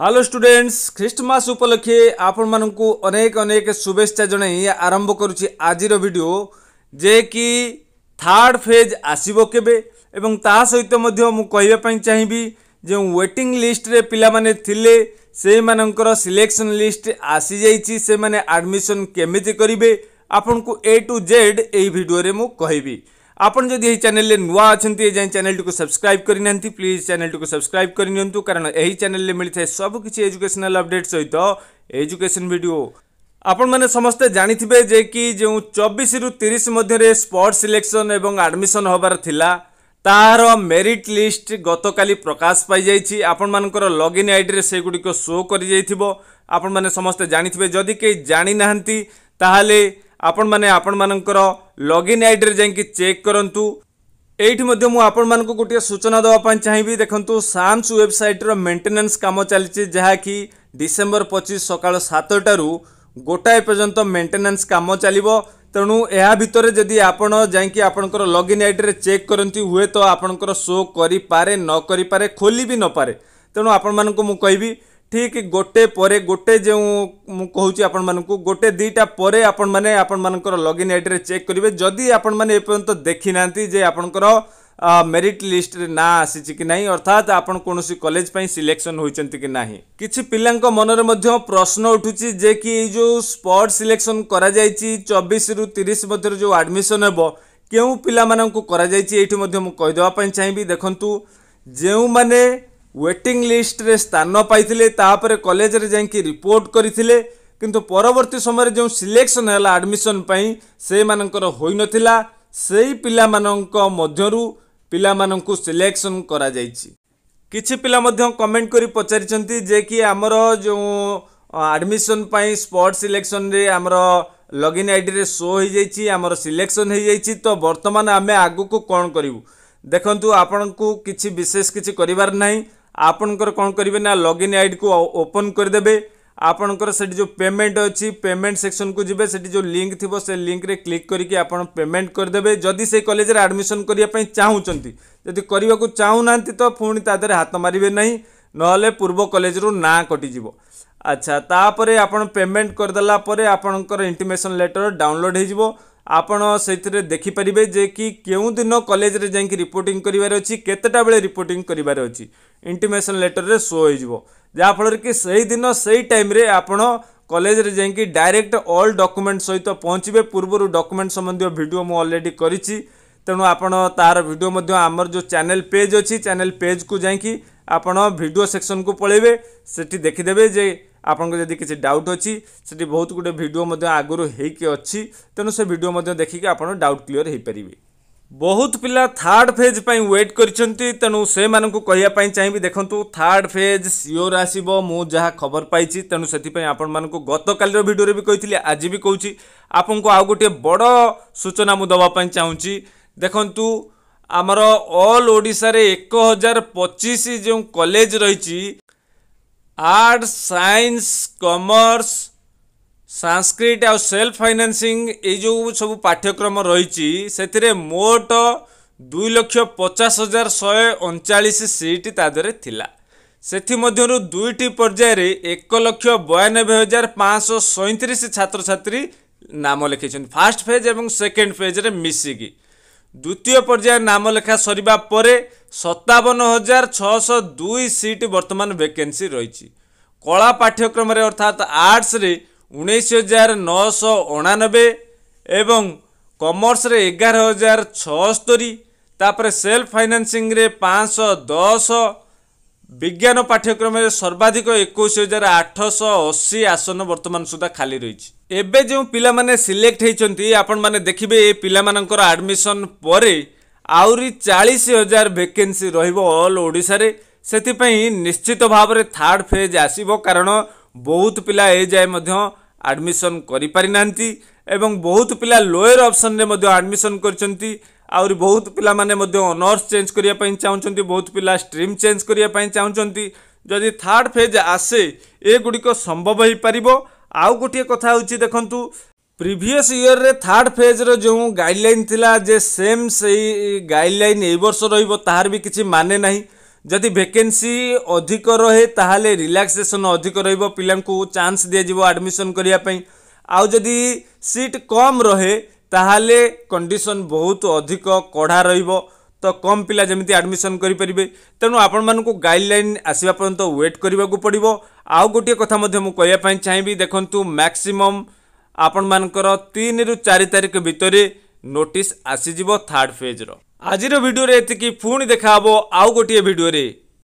hello students খ্রিষ্টমাস উপলক্ষে ଆପଣମାନଙ୍କୁ অনেক অনেক শুভেচ্ছা জଣାଇ আরম্ভ କରୁଛି ଆଜିର ভিডিও যে কি থার্ড ফেজ আসিব কেবে এবং তা সহিত ମଧ୍ୟ ମୁଁ କହିବା ପାଇଁ ଚାହିଁବି ଯେଉଁ ୱେଟିଂ ଲିଷ୍ଟରେ ପିଲାମାନେ ଥିଲେ ସେଇମାନଙ୍କର ସିଲେକ୍ସନ୍ ଲିଷ୍ଟ ଆସିଯାଇଛି ସେମାନେ ଆଡ଼ମିସନ୍ କେମିତି କରିବେ ଆପଣଙ୍କୁ ଏ ଟୁ ଜେଡ଼୍ ଏଇ ଭିଡ଼ିଓରେ ମୁଁ କହିବି आपड़ जदि यही चैनल नुआ अच्छा जाए चैनल को सब्सक्राइब करना प्लीज चैनल को सब्सक्राइब करनी कारण यही चैनल मिलता है सबकि एजुकेशनाल अपडेट सहित एजुकेशन भिड आपण मैंने समस्त जानते जे कि जो चबीस रु तीस मध्य स्पोर्ट सिलेक्शन और आडमिशन होबार तार मेरीट लिस्ट गत काली प्रकाश पाई आपण मान लगइन आई डी से गुड़िक शो कर आपण मैंने समस्ते जानते हैं जदि कई जाणी ना ଆପଣମାନେ ଆପଣମାନଙ୍କର ଲଗ୍ଇନ୍ ଆଇଡ଼ିରେ ଯାଇକି ଚେକ୍ କରନ୍ତୁ ଏଇଠି ମଧ୍ୟ ମୁଁ ଆପଣମାନଙ୍କୁ ଗୋଟିଏ ସୂଚନା ଦେବା ପାଇଁ ଚାହିଁବି ଦେଖନ୍ତୁ ସାମ୍ସ ୱେବସାଇଟ୍ର ମେଣ୍ଟେନାନ୍ସ କାମ ଚାଲିଛି ଯାହାକି ଡିସେମ୍ବର ପଚିଶ ସକାଳ ସାତଟାରୁ ଗୋଟାଏ ପର୍ଯ୍ୟନ୍ତ ମେଣ୍ଟେନାନ୍ସ କାମ ଚାଲିବ ତେଣୁ ଏହା ଭିତରେ ଯଦି ଆପଣ ଯାଇକି ଆପଣଙ୍କର ଲଗ୍ଇନ୍ ଆଇଡ଼ିରେ ଚେକ୍ କରନ୍ତି ହୁଏତ ଆପଣଙ୍କର ଶୋ କରିପାରେ ନ କରିପାରେ ଖୋଲି ବି ନପାରେ ତେଣୁ ଆପଣମାନଙ୍କୁ ମୁଁ କହିବି ठीक गोटे परे गोटे जो मुझे आपण मूँ गोटे दुटा पर आपण मैंने लगइन आईडी चेक करेंगे जदि आपण मैंने देखी ना आपंकर मेरीट लिस्ट ना आसी कि ना अर्थात आपन कौन कॉलेज पर सिलेक्शन होती कि ना कि पिला मन में प्रश्न उठू जे कि जो स्पट सिलेक्शन कर चबीस रु तीस मध्य जो आडमिशन हो क्यों पिला कहीदेप चाहिए देखूँ जो मैंने ୱେଟିଂ ଲିଷ୍ଟରେ ସ୍ଥାନ ପାଇଥିଲେ ତାପରେ କଲେଜରେ ଯାଇକି ରିପୋର୍ଟ କରିଥିଲେ କିନ୍ତୁ ପରବର୍ତ୍ତୀ ସମୟରେ ଯେଉଁ ସିଲେକ୍ସନ୍ ହେଲା ଆଡ଼ମିସନ୍ ପାଇଁ ସେମାନଙ୍କର ହୋଇନଥିଲା ସେଇ ପିଲାମାନଙ୍କ ମଧ୍ୟରୁ ପିଲାମାନଙ୍କୁ ସିଲେକ୍ସନ୍ କରାଯାଇଛି କିଛି ପିଲା ମଧ୍ୟ କମେଣ୍ଟ କରି ପଚାରିଛନ୍ତି ଯେ କି ଆମର ଯେଉଁ ଆଡ଼ମିସନ୍ ପାଇଁ ସ୍ପଟ୍ ସିଲେକ୍ସନରେ ଆମର ଲଗଇନ୍ ଆଇଡ଼ିରେ ଶୋ ହୋଇଯାଇଛି ଆମର ସିଲେକ୍ସନ୍ ହୋଇଯାଇଛି ତ ବର୍ତ୍ତମାନ ଆମେ ଆଗକୁ କ'ଣ କରିବୁ ଦେଖନ୍ତୁ ଆପଣଙ୍କୁ କିଛି ବିଶେଷ କିଛି କରିବାର ନାହିଁ आपणकर कौन करेंगे ना लगइन आईडी को ओपन करदे आपणकर जो पेमेंट अच्छी पेमेंट सेक्शन को जी से जो लिंक थी से लिंक रे क्लिक करके आप पेमेंट करदे जदि से कलेज आडमिशन करने चाहूँ जदि करने को चाहूना तो पुणी तादर हाथ मारे ना ना पूर्व कलेज रू ना कटिज अच्छा तापर आप पेमेंट करदेला आपणकर इंटिमेसन लेटर डाउनलोड हो ଆପଣ ସେଥିରେ ଦେଖିପାରିବେ ଯେ କି କେଉଁଦିନ କଲେଜରେ ଯାଇକି ରିପୋର୍ଟିଂ କରିବାର ଅଛି କେତେଟା ବେଳେ ରିପୋର୍ଟିଂ କରିବାର ଅଛି ଇଣ୍ଟିମେସନ୍ ଲେଟର୍ରେ ଶୋ ହୋଇଯିବ ଯାହାଫଳରେ କି ସେହିଦିନ ସେଇ ଟାଇମ୍ରେ ଆପଣ କଲେଜରେ ଯାଇକି ଡାଇରେକ୍ଟ ଅଲ୍ ଡକୁମେଣ୍ଟ ସହିତ ପହଞ୍ଚିବେ ପୂର୍ବରୁ ଡକୁମେଣ୍ଟ ସମ୍ବନ୍ଧୀୟ ଭିଡ଼ିଓ ମୁଁ ଅଲରେଡ଼ି କରିଛି ତେଣୁ ଆପଣ ତା'ର ଭିଡ଼ିଓ ମଧ୍ୟ ଆମର ଯେଉଁ ଚ୍ୟାନେଲ୍ ପେଜ୍ ଅଛି ଚ୍ୟାନେଲ୍ ପେଜ୍କୁ ଯାଇକି ଆପଣ ଭିଡ଼ିଓ ସେକ୍ସନ୍କୁ ପଳାଇବେ ସେଠି ଦେଖିଦେବେ ଯେ ଆପଣଙ୍କ ଯଦି କିଛି ଡାଉଟ୍ ଅଛି ସେଠି ବହୁତ ଗୁଡ଼ିଏ ଭିଡ଼ିଓ ମଧ୍ୟ ଆଗରୁ ହେଇକି ଅଛି ତେଣୁ ସେ ଭିଡ଼ିଓ ମଧ୍ୟ ଦେଖିକି ଆପଣ ଡାଉଟ୍ କ୍ଲିଅର୍ ହୋଇପାରିବେ ବହୁତ ପିଲା ଥାର୍ଡ଼ ଫେଜ୍ ପାଇଁ ୱେଟ୍ କରିଛନ୍ତି ତେଣୁ ସେମାନଙ୍କୁ କହିବା ପାଇଁ ଚାହିଁବି ଦେଖନ୍ତୁ ଥାର୍ଡ଼ ଫେଜ୍ ସିଓର ଆସିବ ମୁଁ ଯାହା ଖବର ପାଇଛି ତେଣୁ ସେଥିପାଇଁ ଆପଣମାନଙ୍କୁ ଗତକାଲିର ଭିଡ଼ିଓରେ ବି କହିଥିଲି ଆଜି ବି କହୁଛି ଆପଣଙ୍କୁ ଆଉ ଗୋଟିଏ ବଡ଼ ସୂଚନା ମୁଁ ଦେବା ପାଇଁ ଚାହୁଁଛି ଦେଖନ୍ତୁ ଆମର ଅଲ୍ ଓଡ଼ିଶାରେ ଏକ ହଜାର ପଚିଶ ଯେଉଁ କଲେଜ ରହିଛି आर्ट्स साइंस कमर्स ସାଂସ୍କ୍ରିଟ୍ ଆଉ ସେଲ୍ଫ ଫାଇନାନ୍ସିଂ ଏଇ ଯେଉଁ ସବୁ ପାଠ୍ୟକ୍ରମ ରହିଛି ସେଥିରେ ମୋଟ ଦୁଇ ଲକ୍ଷ ପଚାଶ ହଜାର ଶହେ ଅଣଚାଳିଶ ସିଟ୍ ତା ଦେହରେ ଥିଲା ସେଥିମଧ୍ୟରୁ ଦୁଇଟି ପର୍ଯ୍ୟାୟରେ ଏକ ଲକ୍ଷ ବୟାନବେ ହଜାର ପାଞ୍ଚଶହ ସଇଁତିରିଶ ଛାତ୍ରଛାତ୍ରୀ ନାମ ଲେଖାଇଛନ୍ତି ଫାର୍ଷ୍ଟ ଫେଜ୍ ଏବଂ ସେକେଣ୍ଡ ଫେଜ୍ରେ ମିଶିକି ଦ୍ୱିତୀୟ ପର୍ଯ୍ୟାୟ ନାମଲେଖା ସରିବା ପରେ ସତାବନ ହଜାର ଛଅଶହ ଦୁଇ ସିଟ୍ ବର୍ତ୍ତମାନ ଭେକେନ୍ସି ରହିଛି କଳା ପାଠ୍ୟକ୍ରମରେ ଅର୍ଥାତ୍ ଆର୍ଟ୍ସରେ ଉଣେଇଶ ହଜାର ନଅଶହ ଅଣାନବେ ଏବଂ କମର୍ସରେ ଏଗାର ହଜାର ଛଅସ୍ତରି ତାପରେ ସେଲ୍ଫ ଫାଇନାନ୍ସିଂରେ ପାଞ୍ଚଶହ ଦଶ ବିଜ୍ଞାନ ପାଠ୍ୟକ୍ରମରେ ସର୍ବାଧିକ ଏକୋଇଶ ହଜାର ଆଠଶହ ଅଶୀ ଆସନ ବର୍ତ୍ତମାନ ସୁଦ୍ଧା ଖାଲି ରହିଛି ଏବେ ଯେଉଁ ପିଲାମାନେ ସିଲେକ୍ଟ ହୋଇଛନ୍ତି ଆପଣମାନେ ଦେଖିବେ ଏ ପିଲାମାନଙ୍କର ଆଡ଼ମିସନ୍ ପରେ ଆହୁରି ଚାଳିଶ ହଜାର ଭେକେନ୍ସି ରହିବ ଅଲ୍ ଓଡ଼ିଶାରେ ସେଥିପାଇଁ ନିଶ୍ଚିତ ଭାବରେ ଥାର୍ଡ଼ ଫେଜ୍ ଆସିବ କାରଣ ବହୁତ ପିଲା ଏଯାଏ ମଧ୍ୟ ଆଡ଼ମିସନ୍ କରିପାରିନାହାନ୍ତି ଏବଂ ବହୁତ ପିଲା ଲୋୟର ଅପସନ୍ରେ ମଧ୍ୟ ଆଡ଼ମିସନ୍ କରିଛନ୍ତି ଆହୁରି ବହୁତ ପିଲାମାନେ ମଧ୍ୟ ଅନର୍ସ ଚେଞ୍ଜ କରିବା ପାଇଁ ଚାହୁଁଛନ୍ତି ବହୁତ ପିଲା ଷ୍ଟ୍ରିମ୍ ଚେଞ୍ଜ କରିବା ପାଇଁ ଚାହୁଁଛନ୍ତି ଯଦି ଥାର୍ଡ଼ ଫେଜ୍ ଆସେ ଏଗୁଡ଼ିକ ସମ୍ଭବ ହୋଇପାରିବ ଆଉ ଗୋଟିଏ କଥା ହେଉଛି ଦେଖନ୍ତୁ ପ୍ରିଭିୟସ୍ ଇୟର୍ରେ ଥାର୍ଡ଼ ଫେଜ୍ର ଯେଉଁ ଗାଇଡ଼ଲାଇନ୍ ଥିଲା ଯେ ସେମ୍ ସେଇ ଗାଇଡ଼ଲାଇନ୍ ଏଇ ବର୍ଷ ରହିବ ତାହାର ବି କିଛି ମାନେ ନାହିଁ ଯଦି ଭେକେନ୍ସି ଅଧିକ ରହେ ତାହେଲେ ରିଲାକ୍ସେସନ୍ ଅଧିକ ରହିବ ପିଲାଙ୍କୁ ଚାନ୍ସ ଦିଆଯିବ ଆଡ଼ମିସନ୍ କରିବା ପାଇଁ ଆଉ ଯଦି ସିଟ୍ କମ୍ ରହେ ତାହେଲେ କଣ୍ଡିସନ୍ ବହୁତ ଅଧିକ କଡ଼ା ରହିବ ତ କମ୍ ପିଲା ଯେମିତି ଆଡ଼ମିସନ୍ କରିପାରିବେ ତେଣୁ ଆପଣମାନଙ୍କୁ ଗାଇଡ଼ଲାଇନ୍ ଆସିବା ପର୍ଯ୍ୟନ୍ତ ୱେଟ୍ କରିବାକୁ ପଡ଼ିବ ଆଉ ଗୋଟିଏ କଥା ମଧ୍ୟ ମୁଁ କହିବା ପାଇଁ ଚାହିଁବି ଦେଖନ୍ତୁ ମ୍ୟାକ୍ସିମମ୍ ଆପଣମାନଙ୍କର ତିନିରୁ ଚାରି ତାରିଖ ଭିତରେ ନୋଟିସ୍ ଆସିଯିବ ଥାର୍ଡ଼ ଫେଜ୍ର ଆଜିର ଭିଡ଼ିଓରେ ଏତିକି ପୁଣି ଦେଖା ହେବ ଆଉ ଗୋଟିଏ ଭିଡ଼ିଓରେ